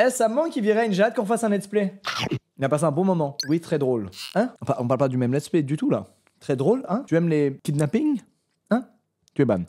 Eh, ça manque, il virait une j'ai hâte qu'on fasse un let's play. Il a passé un bon moment. Oui, très drôle. Hein On parle pas du même let's play du tout là. Très drôle, hein Tu aimes les kidnappings Hein Tu es ban.